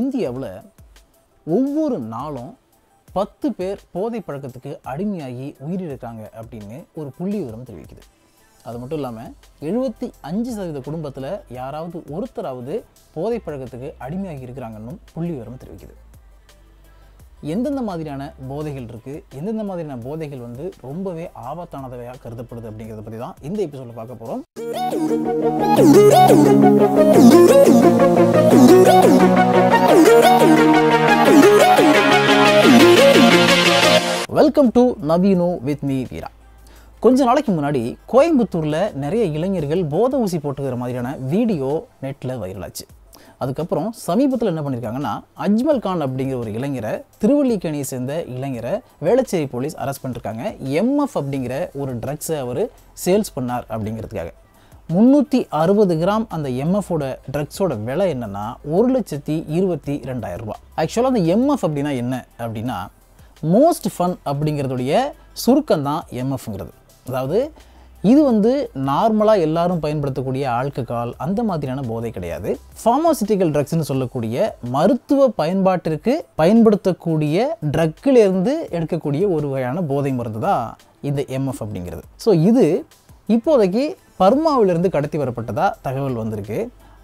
இந்தியாவில் ஒவ்வொரு நாளும் பத்து பேர் போதை பழக்கத்துக்கு அடிமையாகி உயிரிழக்காங்க அப்படின்னு ஒரு புள்ளி விவரம் தெரிவிக்குது அது மட்டும் இல்லாமல் எழுபத்தி அஞ்சு சதவீத குடும்பத்தில் யாராவது ஒருத்தராவது போதை பழக்கத்துக்கு அடிமையாகி இருக்கிறாங்கன்னு புள்ளி விவரம் தெரிவிக்குது எந்தெந்த மாதிரியான போதைகள் இருக்குது எந்தெந்த மாதிரியான போதைகள் வந்து ரொம்பவே ஆபத்தானதவையாக கருதப்படுது அப்படிங்கிறத பற்றி தான் இந்த எபிசோடில் பார்க்க போகிறோம் நவீனோ வித் மீ வீரா கொஞ்ச நாளைக்கு முன்னாடி கோயம்புத்தூரில் நிறைய இளைஞர்கள் போத ஊசி போட்டுக்கிற மாதிரியான வீடியோ நெட்டில் வைரலாச்சு அதுக்கப்புறம் சமீபத்தில் என்ன பண்ணியிருக்காங்கன்னா அஜ்மல் கான் அப்படிங்கிற ஒரு இளைஞரை திருவள்ளிக்கணியை சேர்ந்த இளைஞரை வேளச்சேரி போலீஸ் அரெஸ்ட் பண்ணிருக்காங்க எம்எஃப் அப்படிங்கிற ஒரு ட்ரக்ஸை அவர் சேல்ஸ் பண்ணார் அப்படிங்கிறதுக்காக முந்நூற்றி அறுபது கிராம் அந்த எம்எஃபோட ட்ரக்ஸோட விலை என்னென்னா ஒரு லட்சத்தி இருபத்தி ரெண்டாயிரம் ரூபா ஆக்சுவலாக அந்த எம்எஃப் அப்படின்னா என்ன அப்படின்னா மோஸ்ட் ஃபன் அப்படிங்கிறதுடைய சுருக்கம் தான் எம்எஃப்ங்கிறது அதாவது இது வந்து நார்மலாக எல்லாரும் பயன்படுத்தக்கூடிய ஆல்கஹால் அந்த மாதிரியான போதை கிடையாது ஃபார்மாசிட்டிக்கல் ட்ரக்ஸ்ன்னு சொல்லக்கூடிய மருத்துவ பயன்பாட்டிற்கு பயன்படுத்தக்கூடிய ட்ரக்கிலிருந்து எடுக்கக்கூடிய ஒரு வகையான போதை மருந்து தான் இந்த எம்எஃப் அப்படிங்கிறது ஸோ இது இப்போதைக்கு பர்மாவிலிருந்து கடத்தி வரப்பட்டதாக தகவல் வந்திருக்கு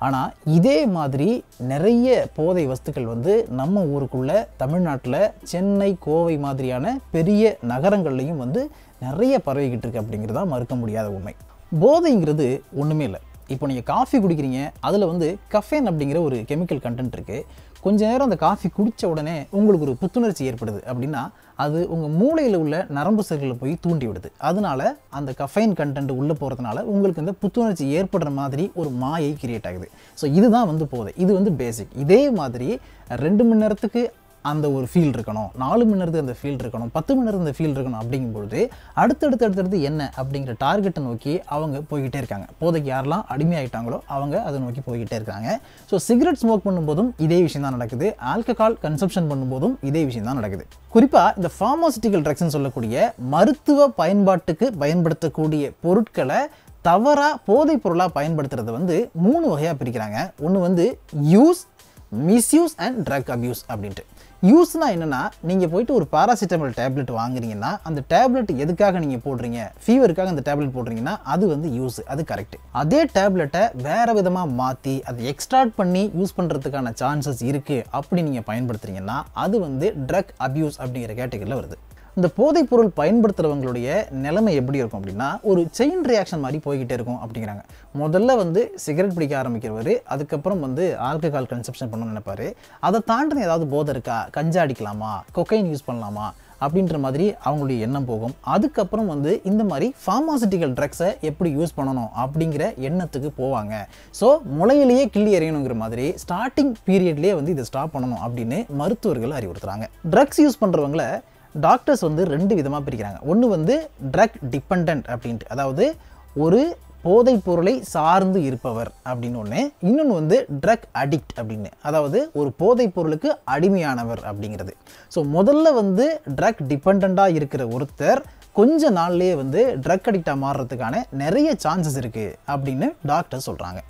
ஆனால் இதே மாதிரி நிறைய போதை வஸ்துக்கள் வந்து நம்ம ஊருக்குள்ளே தமிழ்நாட்டில் சென்னை கோவை மாதிரியான பெரிய நகரங்கள்லையும் வந்து நிறைய பரவிக்கிட்டு இருக்கு அப்படிங்கிறது தான் மறுக்க முடியாத உண்மை போதைங்கிறது ஒன்றுமே இல்லை இப்போ நீங்கள் காஃபி குடிக்கிறீங்க அதில் வந்து கஃபேன் அப்படிங்கிற ஒரு கெமிக்கல் கண்டென்ட் இருக்குது கொஞ்ச நேரம் அந்த காஃபி குடித்த உடனே உங்களுக்கு ஒரு புத்துணர்ச்சி ஏற்படுது அப்படின்னா அது உங்கள் மூளையில் உள்ள நரம்பு செல்களை போய் தூண்டி விடுது அதனால் அந்த கஃபைன் கண்டென்ட் உள்ளே போகிறதுனால உங்களுக்கு இந்த புத்துணர்ச்சி ஏற்படுற மாதிரி ஒரு மாயை கிரியேட் ஆகுது ஸோ இதுதான் வந்து போதை இது வந்து பேசிக் இதே மாதிரி ரெண்டு மணி நேரத்துக்கு அந்த ஒரு ஃபீல் இருக்கணும் நாலு மணி நேரத்துக்கு அந்த ஃபீல் இருக்கணும் பத்து மணி நேரத்துக்கு அந்த ஃபீல் இருக்கணும் அப்படிங்கும்போது அடுத்தடுத்து அடுத்தடுத்து என்ன அப்படிங்கிற டார்கெட்டை நோக்கி அவங்க போய்கிட்டே இருக்காங்க போதைக்கு யாரெல்லாம் அடிமையாகிட்டாங்களோ அவங்க அதை நோக்கி போய்கிட்டே இருக்காங்க ஸோ சிகரெட் ஸ்மோக் பண்ணும்போதும் இதே விஷயம் தான் நடக்குது ஆல்கஹால் கன்சப்ஷன் பண்ணும்போதும் இதே விஷயம் தான் நடக்குது குறிப்பாக இந்த ஃபார்மாசிட்டிக்கல் ட்ரக்ஸ்ன்னு சொல்லக்கூடிய மருத்துவ பயன்பாட்டுக்கு பயன்படுத்தக்கூடிய பொருட்களை தவறாக போதைப் பொருளாக பயன்படுத்துறது வந்து மூணு வகையாக பிரிக்கிறாங்க ஒன்று வந்து use misuse and drug abuse அப்படின்ட்டு யூஸ்னால் என்னென்னா நீங்கள் போயிட்டு ஒரு பாராசிட்டமல் டேப்லெட் வாங்குறீங்கன்னா அந்த டேப்லெட் எதுக்காக நீங்கள் போடுறீங்க ஃபீவருக்காக அந்த டேப்லெட் போடுறீங்கன்னா அது வந்து யூஸ் அது கரெக்ட் அதே டேப்லெட்டை வேறு விதமாக மாற்றி அதை எக்ஸ்ட்ராக்ட் பண்ணி யூஸ் பண்ணுறதுக்கான சான்சஸ் இருக்குது அப்படி நீங்கள் பயன்படுத்துறீங்கன்னா அது வந்து ட்ரக் அப்யூஸ் அப்படிங்கிற கேட்டகரியில் வருது இந்த போதைப் பொருள் பயன்படுத்துகிறவங்களுடைய நிலைமை எப்படி இருக்கும் அப்படின்னா ஒரு செயின் ரியாக்ஷன் மாதிரி போய்கிட்டே இருக்கும் அப்படிங்கிறாங்க முதல்ல வந்து சிகரெட் பிடிக்க ஆரம்பிக்கிறவர் அதுக்கப்புறம் வந்து ஆல்கஹால் கன்சப்ஷன் பண்ணணும்னு நினைப்பார் அதை தாண்டின ஏதாவது போதை இருக்கா கஞ்சா அடிக்கலாமா கொக்கைன் யூஸ் பண்ணலாமா அப்படின்ற மாதிரி அவங்களுடைய எண்ணம் போகும் அதுக்கப்புறம் வந்து இந்த மாதிரி ஃபார்மாசிட்டிக்கல் ட்ரக்ஸை எப்படி யூஸ் பண்ணணும் அப்படிங்கிற எண்ணத்துக்கு போவாங்க ஸோ முளையிலேயே கிள்ளி எறையணுங்கிற மாதிரி ஸ்டார்டிங் பீரியட்லேயே வந்து இதை ஸ்டாப் பண்ணணும் அப்படின்னு மருத்துவர்கள் அறிவுறுத்துகிறாங்க ட்ரக்ஸ் யூஸ் பண்ணுறவங்கள டாக்டர்ஸ் வந்து ரெண்டு விதமாக பிரிக்கிறாங்க ஒன்று வந்து ட்ரக் டிபெண்ட் அப்படின்ட்டு அதாவது ஒரு போதைப் பொருளை சார்ந்து இருப்பவர் அப்படின்னு ஒன்று இன்னொன்று வந்து ட்ரக் அடிக்ட் அப்படின்னு அதாவது ஒரு போதைப் பொருளுக்கு அடிமையானவர் அப்படிங்கிறது ஸோ முதல்ல வந்து ட்ரக் டிபெண்ட்டாக இருக்கிற ஒருத்தர் கொஞ்ச நாள்லேயே வந்து ட்ரக் அடிக்டாக மாறுறதுக்கான நிறைய சான்சஸ் இருக்குது அப்படின்னு டாக்டர் சொல்கிறாங்க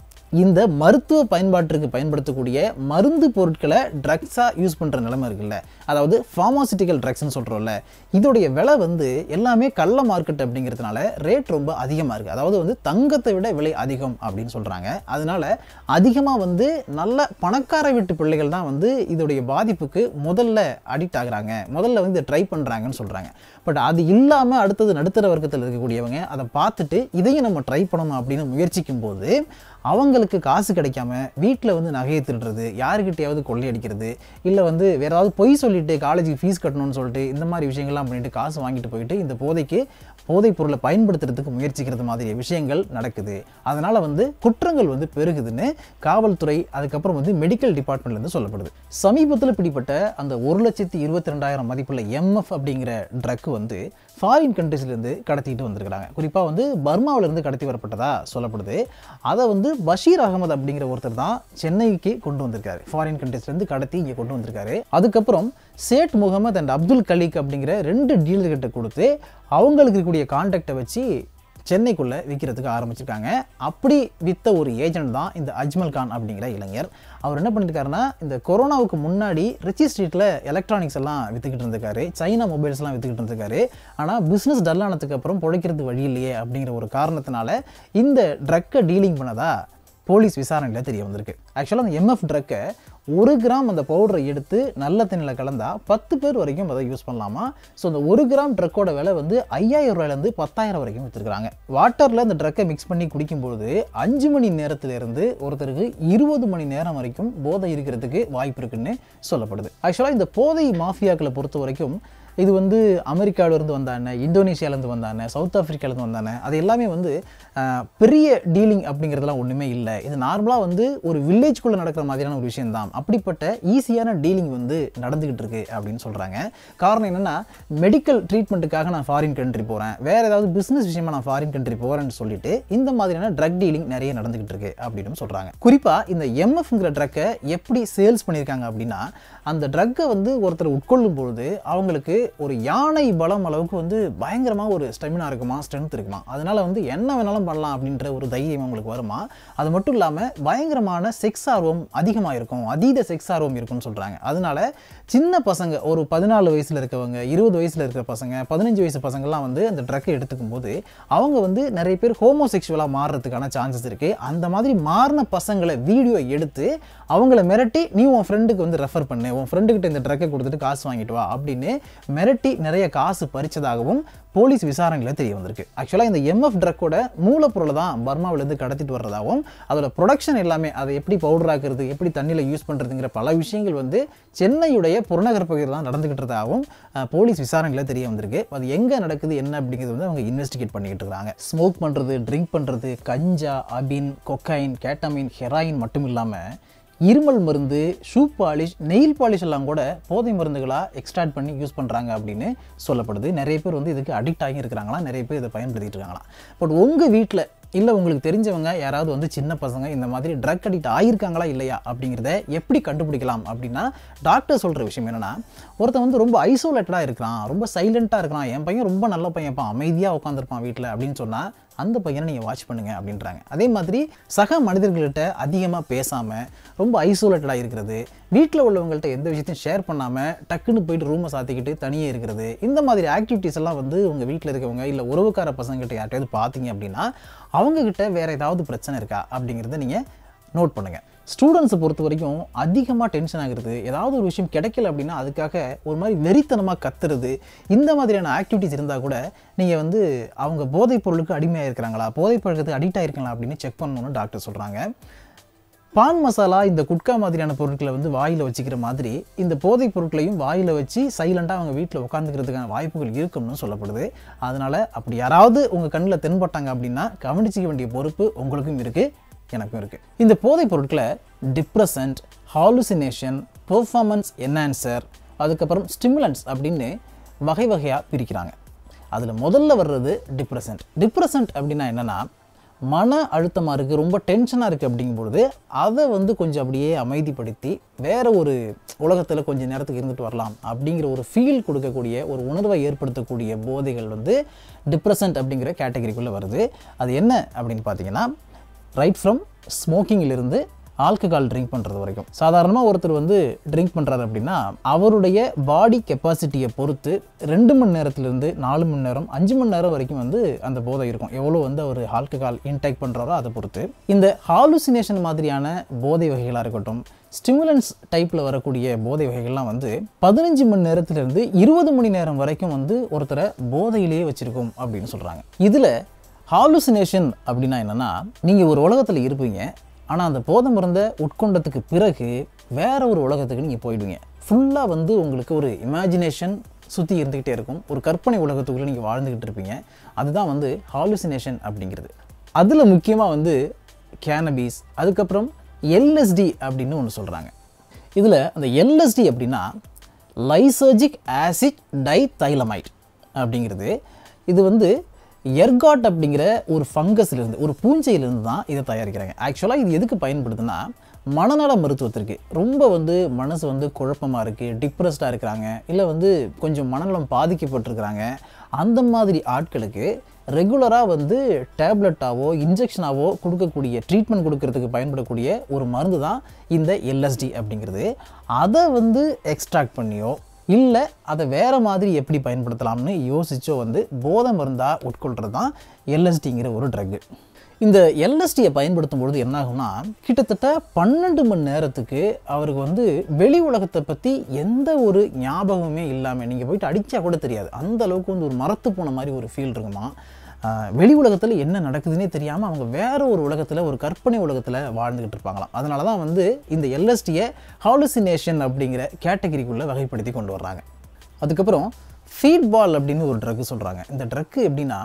இந்த மருத்துவ பயன்பாட்டிற்கு பயன்படுத்தக்கூடிய மருந்து பொருட்களை ட்ரக்ஸாக யூஸ் பண்ணுற நிலைமை இருக்குல்ல அதாவது ஃபார்மாசிட்டிக்கல் ட்ரக்ஸ்னு சொல்கிறோம்ல இதோடைய விலை வந்து எல்லாமே கள்ள மார்க்கெட் அப்படிங்கிறதுனால ரேட் ரொம்ப அதிகமாக இருக்குது அதாவது வந்து தங்கத்தை விட விலை அதிகம் அப்படின்னு சொல்கிறாங்க அதனால் அதிகமாக வந்து நல்ல பணக்கார வீட்டு பிள்ளைகள் தான் வந்து இதோடைய பாதிப்புக்கு முதல்ல அடிக்ட் ஆகுறாங்க முதல்ல வந்து இதை ட்ரை பண்ணுறாங்கன்னு சொல்கிறாங்க பட் அது இல்லாமல் அடுத்தது நடுத்தர வர்க்கத்தில் இருக்கக்கூடியவங்க அதை பார்த்துட்டு இதையும் நம்ம ட்ரை பண்ணணும் அப்படின்னு முயற்சிக்கும் போது அவங்களுக்கு காசு கிடைக்காம வீட்டில் வந்து நகையை திருடுறது யாருக்கிட்டையாவது கொள்ளையடிக்கிறது இல்லை வந்து வேறு ஏதாவது பொய் சொல்லிவிட்டு காலேஜுக்கு ஃபீஸ் கட்டணும்னு சொல்லிட்டு இந்த மாதிரி விஷயங்கள்லாம் பண்ணிட்டு காசு வாங்கிட்டு போயிட்டு இந்த போதைக்கு போதைப் பொருளை பயன்படுத்துறதுக்கு முயற்சிக்கிறது மாதிரி விஷயங்கள் நடக்குது அதனால் வந்து குற்றங்கள் வந்து பெருகுதுன்னு காவல்துறை அதுக்கப்புறம் வந்து மெடிக்கல் டிபார்ட்மெண்ட்லேருந்து சொல்லப்படுது சமீபத்தில் பிடிப்பட்ட அந்த ஒரு லட்சத்தி இருபத்தி ரெண்டாயிரம் மதிப்புள்ள எம்எஃப் அப்படிங்கிற ட்ரக் வந்து ஃபாரின் கண்ட்ரிஸ்லேருந்து கடத்திட்டு வந்திருக்கிறாங்க குறிப்பாக வந்து பர்மாவிலேருந்து கடத்தி வரப்பட்டதாக சொல்லப்படுது அதை வந்து பஷீர் அகமது அப்படிங்கிற ஒருத்தர் தான் சென்னைக்கு கொண்டு வந்திருக்காரு ஃபாரின் கண்ட்ரிஸ்லேருந்து கடத்தி இங்கே கொண்டு வந்திருக்காரு அதுக்கப்புறம் சேட் முகமது அண்ட் அப்துல் கலீக் அப்படிங்கிற ரெண்டு டீலர்கிட்ட கொடுத்து அவங்களுக்கு இருக்கக்கூடிய காண்டாக்டை வச்சு சென்னைக்குள்ளே விற்கிறதுக்கு ஆரம்பிச்சிருக்காங்க அப்படி விற்ற ஒரு ஏஜென்ட் தான் இந்த அஜ்மல் கான் அப்படிங்கிற இளைஞர் அவர் என்ன பண்ணியிருக்காருன்னா இந்த கொரோனாவுக்கு முன்னாடி ரிச்சி ஸ்ட்ரீட்டில் எலக்ட்ரானிக்ஸ் எல்லாம் விற்றுக்கிட்டு இருந்திருக்காரு சைனா மொபைல்ஸ்லாம் விற்றுக்கிட்டு இருந்திருக்காரு ஆனால் பிஸ்னஸ் டல் ஆனதுக்கு அப்புறம் பிழைக்கிறது வழி இல்லையே அப்படிங்கிற ஒரு காரணத்தினால இந்த ட்ரக்கை டீலிங் பண்ணதா போலீஸ் விசாரணையில் தெரிய வந்திருக்கு ஆக்சுவலாக அந்த எம்எஃப் ட்ரக்கை ஒரு கிராம் அந்த பவுடரை எடுத்து நல்ல தண்ணியில் கலந்தால் பத்து பேர் வரைக்கும் அதை யூஸ் பண்ணலாமா ஸோ அந்த ஒரு கிராம் ட்ரக்கோட விலை வந்து ஐயாயிரம் ரூபாயிலேருந்து பத்தாயிரம் வரைக்கும் வச்சுருக்காங்க வாட்டரில் அந்த ட்ரக்கை மிக்ஸ் பண்ணி குடிக்கும்போது அஞ்சு மணி நேரத்திலிருந்து ஒருத்தருக்கு இருபது மணி நேரம் வரைக்கும் போதை இருக்கிறதுக்கு வாய்ப்பு இருக்குன்னு சொல்லப்படுது ஆக்சுவலாக இந்த போதை மாஃபியாக்களை பொறுத்த வரைக்கும் இது வந்து அமெரிக்காவிலேருந்து வந்தானே இந்தோனேஷியாவிலேருந்து வந்தானே சவுத் ஆஃப்ரிக்காவிலேருந்து வந்தானே அது எல்லாமே வந்து பெரிய டீலிங் அப்படிங்கிறதுலாம் ஒன்றுமே இல்லை இது நார்மலாக வந்து ஒரு வில்லேஜ்குள்ளே நடக்கிற மாதிரியான ஒரு விஷயம்தான் அப்படிப்பட்ட ஈஸியான டீலிங் வந்து நடந்துக்கிட்டு இருக்குது அப்படின்னு சொல்கிறாங்க காரணம் என்னென்னா மெடிக்கல் ட்ரீட்மெண்ட்டுக்காக நான் ஃபாரின் கண்ட்ரி போகிறேன் வேறு ஏதாவது பிஸ்னஸ் விஷயமாக நான் ஃபாரின் கண்ட்ரி போகிறேன்னு சொல்லிட்டு இந்த மாதிரியான ட்ரக் டீலிங் நிறைய நடந்துக்கிட்டு இருக்குது அப்படின்னு சொல்கிறாங்க குறிப்பாக இந்த எம்எஃப்ங்கிற ட்ரக்கை எப்படி சேல்ஸ் பண்ணியிருக்காங்க அப்படின்னா அந்த ட்ரக்கை வந்து ஒருத்தர் உட்கொள்ளும் பொழுது அவங்களுக்கு ஒரு யானை பலம் அளவுக்கு வந்து பயங்கரமாக ஒரு ஸ்டெமினா இருக்குமா ஸ்ட்ரென்த் இருக்குமா அதனால் வந்து என்ன வேணாலும் பண்ணலாம் அப்படின்ற ஒரு தைரியம் உங்களுக்கு வருமா அது மட்டும் இல்லாமல் பயங்கரமான செக்ஸ் ஆர்வம் அதிகமாக இருக்கும் அதீத செக்ஸ் ஆர்வம் இருக்கும்னு சொல்கிறாங்க அதனால் சின்ன பசங்க ஒரு பதினாலு வயசில் இருக்கவங்க இருபது வயசில் இருக்கிற பசங்க பதினஞ்சு வயசு பசங்கள்லாம் வந்து அந்த ட்ரக்கை எடுத்துக்கும் போது அவங்க வந்து நிறைய பேர் ஹோமோசெக்ஷுவலாக மாறுறதுக்கான சான்சஸ் இருக்குது அந்த மாதிரி மாறின பசங்களை வீடியோ எடுத்து அவங்கள மிரட்டி நீ உன் ஃப்ரெண்டுக்கு வந்து ரெஃபர் பண்ணு உன் ஃப்ரெண்டுக்கிட்ட இந்த ட்ரக்கை கொடுத்துட்டு காசு வாங்கிட்டு வா அப்படின்னு மிரட்டி நிறைய காசு பறித்ததாகவும் போலீஸ் விசாரணையில் தெரிய வந்திருக்கு ஆக்சுவலாக இந்த எம்எஃப் ட்ரக்கோட மூலப்பொருளை தான் பர்மாவிலேருந்து கடத்திட்டு வர்றதாகவும் அதோட ப்ரொடக்ஷன் எல்லாமே அதை எப்படி பவுடர் ஆக்குறது எப்படி தண்ணியில் யூஸ் பண்ணுறதுங்கிற பல விஷயங்கள் வந்து சென்னையுடைய புறநகர் பகுதியில் தான் நடந்துக்கிட்டு இருந்ததாகவும் போலீஸ் விசாரணையில் தெரிய வந்திருக்கு அது எங்கே நடக்குது என்ன அப்படிங்கிறது வந்து அவங்க இன்வெஸ்டிகேட் பண்ணிக்கிட்டு இருக்காங்க ஸ்மோக் பண்ணுறது ட்ரிங்க் பண்ணுறது கஞ்சா அபின் கொக்கைன் கேட்டமின் ஹெராயின் மட்டும் இல்லாமல் இருமல் மருந்து ஷூ பாலிஷ் நெயில் பாலிஷ் எல்லாம் கூட போதை மருந்துகளாக எக்ஸ்ட்ராக்ட் பண்ணி யூஸ் பண்ணுறாங்க அப்படின்னு சொல்லப்படுது நிறைய பேர் வந்து இதுக்கு அடிக்ட் ஆகி இருக்கிறாங்களா நிறைய பேர் இதை பயன்படுத்திட்டு இருக்காங்களாம் பட் உங்கள் வீட்டில் இல்லை உங்களுக்கு தெரிஞ்சவங்க யாராவது வந்து சின்ன பசங்க இந்த மாதிரி ட்ரக் அடிக்ட் ஆகியிருக்காங்களா இல்லையா அப்படிங்கிறத எப்படி கண்டுபிடிக்கலாம் அப்படின்னா டாக்டர் சொல்கிற விஷயம் என்னென்னா ஒருத்தன் வந்து ரொம்ப ஐசோலேட்டடாக இருக்கிறான் ரொம்ப சைலண்ட்டாக இருக்கிறான் என் பையன் ரொம்ப நல்ல பையன் அமைதியாக உட்காந்துருப்பான் வீட்டில் அப்படின்னு சொன்னால் அந்த பையனை நீங்கள் வாட்ச் பண்ணுங்கள் அப்படின்றாங்க அதே மாதிரி சக மனிதர்கள்கிட்ட அதிகமாக பேசாமல் ரொம்ப ஐசோலேட்டடாக இருக்கிறது வீட்டில் உள்ளவங்கள்ட்ட எந்த விஷயத்தையும் ஷேர் பண்ணாமல் டக்குன்னு போயிட்டு ரூமை சாத்திக்கிட்டு தனியே இருக்கிறது இந்த மாதிரி ஆக்டிவிட்டீஸ் எல்லாம் வந்து உங்கள் வீட்டில் இருக்கவங்க இல்லை உறவுக்கார பசங்ககிட்ட யார்கிட்டையாவது பார்த்தீங்க அப்படின்னா அவங்கக்கிட்ட வேறு ஏதாவது பிரச்சனை இருக்கா அப்படிங்கிறத நீங்கள் நோட் பண்ணுங்கள் ஸ்டூடெண்ட்ஸை பொறுத்த வரைக்கும் அதிகமாக டென்ஷன் ஆகிறது ஏதாவது ஒரு விஷயம் கிடைக்கல அப்படின்னா அதுக்காக ஒரு மாதிரி வெறித்தனமாக கத்துறது இந்த மாதிரியான ஆக்டிவிட்டிஸ் இருந்தால் கூட நீங்கள் வந்து அவங்க போதைப் பொருளுக்கு அடிமையாக இருக்கிறாங்களா போதைப் பொருளுக்கு அடிக்ட் ஆகிருக்கலாம் அப்படின்னு செக் பண்ணணும்னு டாக்டர் சொல்கிறாங்க பான் மசாலா இந்த குட்கா மாதிரியான பொருட்களை வந்து வாயில் வச்சுக்கிற மாதிரி இந்த போதைப் பொருட்களையும் வாயில் வச்சு சைலண்ட்டாக அவங்க வீட்டில் உட்காந்துக்கிறதுக்கான வாய்ப்புகள் இருக்கும்னு சொல்லப்படுது அதனால் அப்படி யாராவது உங்கள் கண்ணில் தென்பட்டாங்க அப்படின்னா கவனிச்சிக்க வேண்டிய பொறுப்பு உங்களுக்கும் இருக்குது எனக்கும் இருக்குது இந்த போதைப் பொருட்களை டிப்ரெசன்ட் ஹாலுசினேஷன் பெர்ஃபார்மன்ஸ் என்ஹான்சர் அதுக்கப்புறம் ஸ்டிமுலன்ஸ் அப்படின்னு வகை வகையாக பிரிக்கிறாங்க அதில் முதல்ல வர்றது டிப்ரெசன்ட் டிப்ரெசன்ட் அப்படின்னா என்னென்னா மன அழுத்தமாக இருக்குது ரொம்ப டென்ஷனாக இருக்குது அப்படிங்கும்பொழுது அதை வந்து கொஞ்சம் அப்படியே அமைதிப்படுத்தி வேறு ஒரு உலகத்தில் கொஞ்சம் நேரத்துக்கு இருந்துட்டு வரலாம் அப்படிங்கிற ஒரு ஃபீல் கொடுக்கக்கூடிய ஒரு உணர்வை ஏற்படுத்தக்கூடிய போதைகள் வந்து டிப்ரெசன்ட் அப்படிங்கிற கேட்டகரிக்குள்ளே வருது அது என்ன அப்படின்னு பார்த்தீங்கன்னா ரைட் ஃப்ரம் ஸ்மோக்கிங்கிலிருந்து ஆல்கஹால் ட்ரிங்க் பண்ணுறது வரைக்கும் சாதாரணமாக ஒருத்தர் வந்து ட்ரிங்க் பண்ணுறாரு அப்படின்னா அவருடைய பாடி கெப்பாசிட்டியை பொறுத்து ரெண்டு மணி நேரத்துலேருந்து நாலு மணி நேரம் அஞ்சு மணி நேரம் வரைக்கும் வந்து அந்த போதை இருக்கும் எவ்வளோ வந்து அவர் ஆல்கஹால் இன்டேக் பண்ணுறாரோ அதை பொறுத்து இந்த ஹாலுசினேஷன் மாதிரியான போதை வகைகளாக இருக்கட்டும் ஸ்டிமுலன்ஸ் டைப்பில் வரக்கூடிய போதை வகைகள்லாம் வந்து பதினஞ்சு மணி நேரத்துலேருந்து இருபது மணி நேரம் வரைக்கும் வந்து ஒருத்தரை போதையிலேயே வச்சுருக்கோம் அப்படின்னு சொல்கிறாங்க இதில் ஹாலுசினேஷன் அப்படின்னா என்னென்னா நீங்கள் ஒரு உலகத்தில் இருப்பீங்க ஆனால் அந்த போதை மருந்தை உட்கொண்டதுக்கு பிறகு வேற ஒரு உலகத்துக்கு நீங்கள் போயிடுவீங்க ஃபுல்லாக வந்து உங்களுக்கு ஒரு இமேஜினேஷன் சுற்றி இருந்துக்கிட்டே இருக்கும் ஒரு கற்பனை உலகத்துக்குள்ளே நீங்கள் வாழ்ந்துக்கிட்டு இருப்பீங்க அதுதான் வந்து ஹாலுசினேஷன் அப்படிங்கிறது அதில் முக்கியமாக வந்து கேனபீஸ் அதுக்கப்புறம் எல்எஸ்டி அப்படின்னு ஒன்று சொல்கிறாங்க இதில் அந்த எல்எஸ்டி அப்படின்னா லைசர்ஜிக் ஆசிட் டைதைலமைட் அப்படிங்கிறது இது வந்து எர்காட் அப்படிங்கிற ஒரு ஃபங்கஸ்லேருந்து ஒரு பூஞ்சையிலேருந்து தான் இதை தயாரிக்கிறாங்க ஆக்சுவலாக இது எதுக்கு பயன்படுதுன்னா மனநல மருத்துவத்திற்கு ரொம்ப வந்து மனசு வந்து குழப்பமாக இருக்குது டிப்ரெஸ்டாக இருக்கிறாங்க இல்லை வந்து கொஞ்சம் மனநலம் பாதிக்கப்பட்டிருக்கிறாங்க அந்த மாதிரி ஆட்களுக்கு ரெகுலராக வந்து டேப்லெட்டாவோ இன்ஜெக்ஷனாவோ கொடுக்கக்கூடிய ட்ரீட்மெண்ட் கொடுக்கறதுக்கு பயன்படக்கூடிய ஒரு மருந்து தான் இந்த எல்எஸ்டி அப்படிங்கிறது அதை வந்து எக்ஸ்ட்ராக்ட் பண்ணியோ இல்லை அதை வேறு மாதிரி எப்படி பயன்படுத்தலாம்னு யோசிச்சோ வந்து போதை மருந்தாக உட்கொள்கிறது தான் எல்எஸ்டிங்கிற ஒரு ட்ரக்கு இந்த எல்எஸ்டியை பயன்படுத்தும் பொழுது என்னாகும்னா கிட்டத்தட்ட பன்னெண்டு மணி நேரத்துக்கு அவருக்கு வந்து வெளி உலகத்தை பற்றி எந்த ஒரு ஞாபகமே இல்லாமல் நீங்கள் போயிட்டு அடித்தா கூட தெரியாது அந்த அளவுக்கு வந்து ஒரு மரத்து போன மாதிரி ஒரு ஃபீல் இருக்குமா வெளி உலகத்தில் என்ன நடக்குதுன்னே தெரியாமல் அவங்க வேறு ஒரு உலகத்தில் ஒரு கற்பனை உலகத்தில் வாழ்ந்துக்கிட்டு இருப்பாங்களாம் அதனால தான் வந்து இந்த எல்எஸ்டியை ஹாலுசினேஷன் அப்படிங்கிற கேட்டகரிக்குள்ளே வகைப்படுத்தி கொண்டு வர்றாங்க அதுக்கப்புறம் ஃபீட்பால் அப்படின்னு ஒரு ட்ரக்கு சொல்கிறாங்க இந்த ட்ரக்கு எப்படின்னா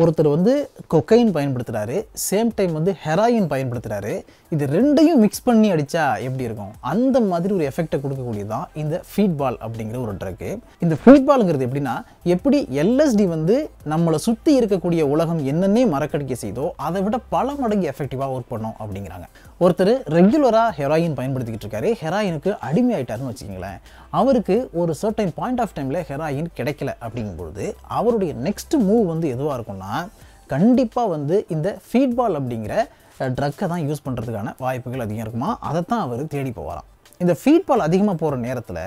ஒருத்தர் வந்து கொக்கைன் பயன்படுத்துகிறாரு சேம் டைம் வந்து ஹெராயின் பயன்படுத்துகிறாரு இது ரெண்டையும் மிக்ஸ் பண்ணி அடித்தா எப்படி இருக்கும் அந்த மாதிரி ஒரு எஃபெக்டை கொடுக்கக்கூடியது தான் இந்த ஃபீட்பால் அப்படிங்கிற ஒரு ட்ரக்கு இந்த ஃபீட்பாலுங்கிறது எப்படின்னா எப்படி எல்எஸ்டி வந்து நம்மளை சுற்றி இருக்கக்கூடிய உலகம் என்னென்னே மறக்கடிக்க செய்தோ அதை விட பல மடங்கு எஃபெக்டிவாக ஒர்க் பண்ணோம் அப்படிங்கிறாங்க ஒருத்தர் ரெகுலராக ஹெராயின் பயன்படுத்திக்கிட்டு இருக்காரு ஹெராயினுக்கு ஆகிட்டாருன்னு வச்சுக்கிங்களேன் அவருக்கு ஒரு சர்டைன் பாயிண்ட் ஆஃப் டைமில் ஹெராயின் கிடைக்கல அப்படிங்கும்பொழுது அவருடைய நெக்ஸ்ட் மூவ் வந்து எதுவாக இருக்கும்னா கண்டிப்பாக வந்து இந்த ஃபீட்பால் அப்படிங்கிற ட்ரக்கை தான் யூஸ் பண்ணுறதுக்கான வாய்ப்புகள் அதிகம் இருக்குமா அதை தான் அவர் தேடி போவாராம் இந்த ஃபீட்பால் அதிகமாக போகிற நேரத்தில்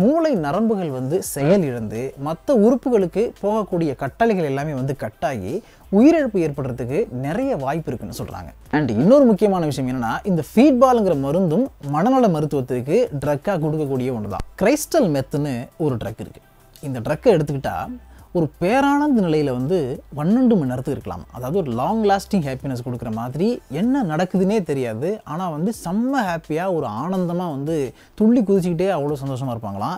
மூளை நரம்புகள் வந்து செயலிழந்து மற்ற உறுப்புகளுக்கு போகக்கூடிய கட்டளைகள் எல்லாமே வந்து கட்டாகி உயிரிழப்பு ஏற்படுறதுக்கு நிறைய வாய்ப்பு இருக்குன்னு சொல்கிறாங்க அண்ட் இன்னொரு முக்கியமான விஷயம் என்னென்னா இந்த ஃபீட்பாலுங்கிற மருந்தும் மனநல மருத்துவத்துக்கு ட்ரக்காக கொடுக்கக்கூடிய ஒன்று தான் கிரைஸ்டல் மெத்துன்னு ஒரு ட்ரக் இருக்குது இந்த ட்ரக்கை எடுத்துக்கிட்டால் ஒரு பேரானந்த நிலையில் வந்து பன்னெண்டு மணி நேரத்துக்கு இருக்கலாம் அதாவது ஒரு லாங் லாஸ்டிங் ஹாப்பினஸ் கொடுக்குற மாதிரி என்ன நடக்குதுன்னே தெரியாது ஆனால் வந்து செம்ம ஹாப்பியாக ஒரு ஆனந்தமாக வந்து துள்ளி குதிச்சுக்கிட்டே அவ்வளோ சந்தோஷமாக இருப்பாங்களாம்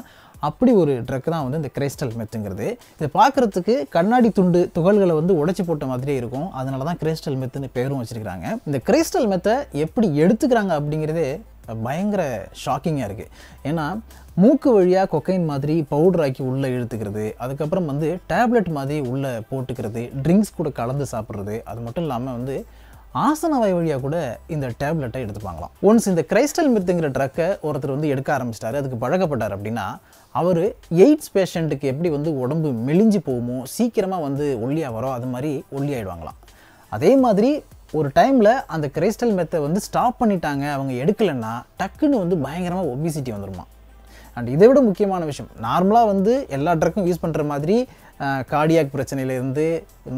அப்படி ஒரு ட்ரக் தான் வந்து இந்த கிரைஸ்டல் மெத்துங்கிறது இதை பார்க்குறதுக்கு கண்ணாடி துண்டு துகள்களை வந்து உடைச்சி போட்ட மாதிரியே இருக்கும் அதனால தான் கிரைஸ்டல் மெத்துன்னு பேரும் வச்சுருக்கிறாங்க இந்த கிரைஸ்டல் மெத்தை எப்படி எடுத்துக்கிறாங்க அப்படிங்கிறதே பயங்கர ஷாக்கிங்காக இருக்குது ஏன்னா மூக்கு வழியாக கொக்கைன் மாதிரி பவுடர் ஆக்கி உள்ளே இழுத்துக்கிறது அதுக்கப்புறம் வந்து டேப்லெட் மாதிரி உள்ளே போட்டுக்கிறது ட்ரிங்க்ஸ் கூட கலந்து சாப்பிட்றது அது மட்டும் இல்லாமல் வந்து ஆசனவாய் வழியாக கூட இந்த டேப்லெட்டை எடுத்துப்பாங்களாம் ஒன்ஸ் இந்த கிரைஸ்டல் மிர்த்துங்கிற ட்ரக்கை ஒருத்தர் வந்து எடுக்க ஆரம்பிச்சிட்டாரு அதுக்கு பழகப்பட்டார் அப்படின்னா அவர் எய்ட்ஸ் பேஷண்ட்டுக்கு எப்படி வந்து உடம்பு மெலிஞ்சு போகுமோ சீக்கிரமாக வந்து ஒல்லியாக வரோ அது மாதிரி ஒல்லியாயிடுவாங்களாம் அதே மாதிரி ஒரு டைமில் அந்த கிரைஸ்டல் மெத்தை வந்து ஸ்டாப் பண்ணிட்டாங்க அவங்க எடுக்கலைன்னா டக்குன்னு வந்து பயங்கரமாக ஒபிசிட்டி வந்துடுமா அண்ட் இதை விட முக்கியமான விஷயம் நார்மலாக வந்து எல்லா ட்ரக்கும் யூஸ் பண்ணுற மாதிரி கார்டியாக் பிரச்சனையிலேருந்து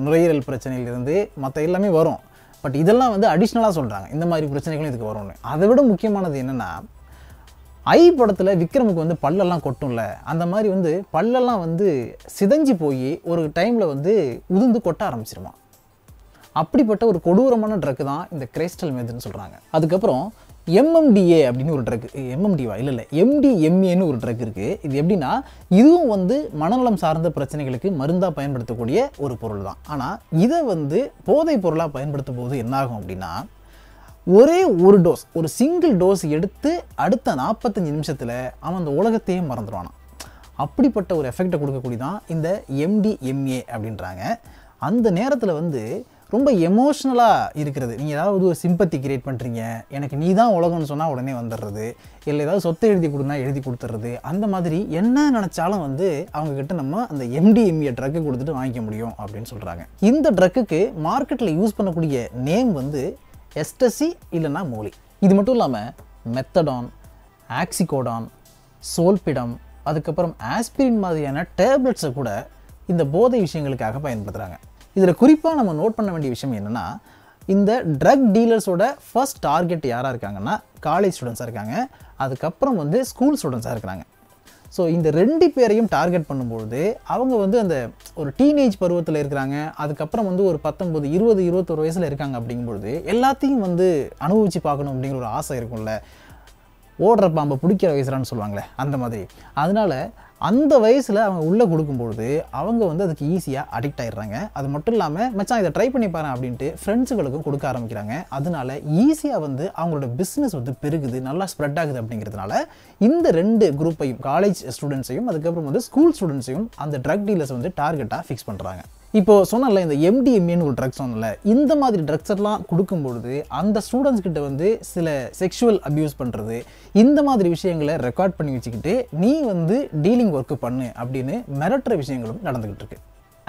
நுரையீரல் பிரச்சனையிலேருந்து மற்ற எல்லாமே வரும் பட் இதெல்லாம் வந்து அடிஷ்னலாக சொல்கிறாங்க இந்த மாதிரி பிரச்சனைகளும் இதுக்கு வரும்னு அதை விட முக்கியமானது என்னென்னா ஐ படத்தில் விக்ரமுக்கு வந்து பல்லெல்லாம் கொட்டும்ல அந்த மாதிரி வந்து பல்லெல்லாம் வந்து சிதஞ்சு போய் ஒரு டைமில் வந்து உதிர்ந்து கொட்ட ஆரம்பிச்சிருமா அப்படிப்பட்ட ஒரு கொடூரமான ட்ரக் தான் இந்த கிரைஸ்டல் மேதுன்னு சொல்கிறாங்க அதுக்கப்புறம் எம்எம்டிஏ அப்படின்னு ஒரு ட்ரக் எம்எம்டிவா இல்லை இல்லை எம்டிஎம்ஏன்னு ஒரு ட்ரக் இருக்குது இது எப்படின்னா இதுவும் வந்து மனநலம் சார்ந்த பிரச்சனைகளுக்கு மருந்தாக பயன்படுத்தக்கூடிய ஒரு பொருள் தான் ஆனால் இதை வந்து போதைப் பொருளாக பயன்படுத்தும் போது என்னாகும் அப்படின்னா ஒரே ஒரு டோஸ் ஒரு சிங்கிள் டோஸ் எடுத்து அடுத்த நாற்பத்தஞ்சு நிமிஷத்தில் அவன் அந்த உலகத்தையே மறந்துடுவானான் அப்படிப்பட்ட ஒரு எஃபெக்டை கொடுக்கக்கூடியதான் இந்த எம்டிஎம்ஏ அப்படின்றாங்க அந்த நேரத்தில் வந்து ரொம்ப எமோஷ்னலாக இருக்கிறது நீங்கள் ஏதாவது ஒரு சிம்பத்தி கிரியேட் பண்ணுறீங்க எனக்கு நீ தான் உலகம்னு சொன்னால் உடனே வந்துடுறது இல்லை ஏதாவது சொத்தை எழுதி கொடுனா எழுதி கொடுத்துட்றது அந்த மாதிரி என்ன நினச்சாலும் வந்து அவங்கக்கிட்ட நம்ம அந்த எம்டிஎம்ஏ ட்ரக்கு e, கொடுத்துட்டு வாங்கிக்க முடியும் அப்படின்னு சொல்கிறாங்க இந்த ட்ரக்குக்கு மார்க்கெட்டில் யூஸ் பண்ணக்கூடிய நேம் வந்து எஸ்டசி இல்லைன்னா மோலி இது மட்டும் இல்லாமல் மெத்தடான் ஆக்சிகோடான் சோல்பிடம் அதுக்கப்புறம் ஆஸ்பிரின் மாதிரியான டேப்லெட்ஸை கூட இந்த போதை விஷயங்களுக்காக பயன்படுத்துகிறாங்க இதில் குறிப்பாக நம்ம நோட் பண்ண வேண்டிய விஷயம் என்னென்னா இந்த ட்ரக் டீலர்ஸோட ஃபஸ்ட் டார்கெட் யாராக இருக்காங்கன்னா காலேஜ் ஸ்டூடெண்ட்ஸாக இருக்காங்க அதுக்கப்புறம் வந்து ஸ்கூல் ஸ்டூடெண்ட்ஸாக இருக்கிறாங்க ஸோ இந்த ரெண்டு பேரையும் டார்கெட் பண்ணும்பொழுது அவங்க வந்து அந்த ஒரு டீனேஜ் பருவத்தில் இருக்கிறாங்க அதுக்கப்புறம் வந்து ஒரு பத்தொம்பது இருபது இருபத்தொரு வயசில் இருக்காங்க அப்படிங்கும்பொழுது எல்லாத்தையும் வந்து அனுபவித்து பார்க்கணும் அப்படிங்கிற ஒரு ஆசை இருக்கும்ல ஓடுற பாம்பு பிடிக்கிற வயசுலான்னு சொல்லுவாங்களே அந்த மாதிரி அதனால் அந்த வயசில் அவங்க உள்ளே கொடுக்கும்பொழுது அவங்க வந்து அதுக்கு ஈஸியாக அடிக்ட் ஆகிடுறாங்க அது மட்டும் இல்லாமல் மச்சான் இதை ட்ரை பண்ணி பாரு அப்படின்ட்டு ஃப்ரெண்ட்ஸுகளுக்கும் கொடுக்க ஆரம்பிக்கிறாங்க அதனால ஈஸியாக வந்து அவங்களோட பிஸ்னஸ் வந்து பெருகுது நல்லா ஸ்ப்ரெட் ஆகுது அப்படிங்கிறதுனால இந்த ரெண்டு குரூப்பையும் காலேஜ் ஸ்டூடெண்ட்ஸையும் அதுக்கப்புறம் வந்து ஸ்கூல் ஸ்டூடெண்ட்ஸையும் அந்த ட்ரக் டீலர்ஸ் வந்து டார்கெட்டாக ஃபிக்ஸ் பண்ணுறாங்க இப்போது சொன்னல இந்த எம்டிஎம்ஏன்னு ஒரு ட்ரக்ஸ் ஒன்றுல இந்த மாதிரி ட்ரக்ஸ் எல்லாம் கொடுக்கும்பொழுது அந்த ஸ்டூடெண்ட்ஸ் கிட்ட வந்து சில செக்ஷுவல் அப்யூஸ் பண்ணுறது இந்த மாதிரி விஷயங்களை ரெக்கார்ட் பண்ணி வச்சுக்கிட்டு நீ வந்து டீலிங் ஒர்க்கு பண்ணு அப்படின்னு மிரட்டுற விஷயங்களும் நடந்துக்கிட்டு இருக்கு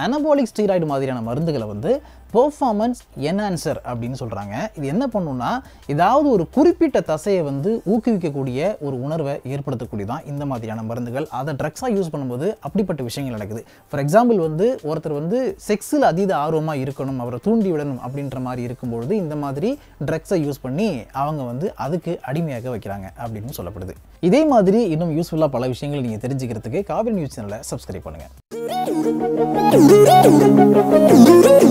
அனபாலிக் ஸ்டீராய்டு மாதிரியான மருந்துகளை வந்து பெர்ஃபார்மன்ஸ் என்ஹான்சர் அப்படின்னு சொல்கிறாங்க இது என்ன பண்ணுன்னா ஏதாவது ஒரு குறிப்பிட்ட தசையை வந்து ஊக்குவிக்கக்கூடிய ஒரு உணர்வை ஏற்படுத்தக்கூடியதான் இந்த மாதிரியான மருந்துகள் அதை ட்ரக்ஸாக யூஸ் பண்ணும்போது அப்படிப்பட்ட விஷயங்கள் நடக்குது ஃபார் எக்ஸாம்பிள் வந்து ஒருத்தர் வந்து செக்ஸில் அதீத ஆர்வமாக இருக்கணும் அவரை தூண்டி விடணும் அப்படின்ற மாதிரி இருக்கும்பொழுது இந்த மாதிரி ட்ரக்ஸை யூஸ் பண்ணி அவங்க வந்து அதுக்கு அடிமையாக வைக்கிறாங்க அப்படின்னு சொல்லப்படுது இதே மாதிரி இன்னும் யூஸ்ஃபுல்லாக பல விஷயங்கள் நீங்கள் தெரிஞ்சுக்கிறதுக்கு காவிரி நியூஸ் சேனலை சப்ஸ்கிரைப் பண்ணுங்கள்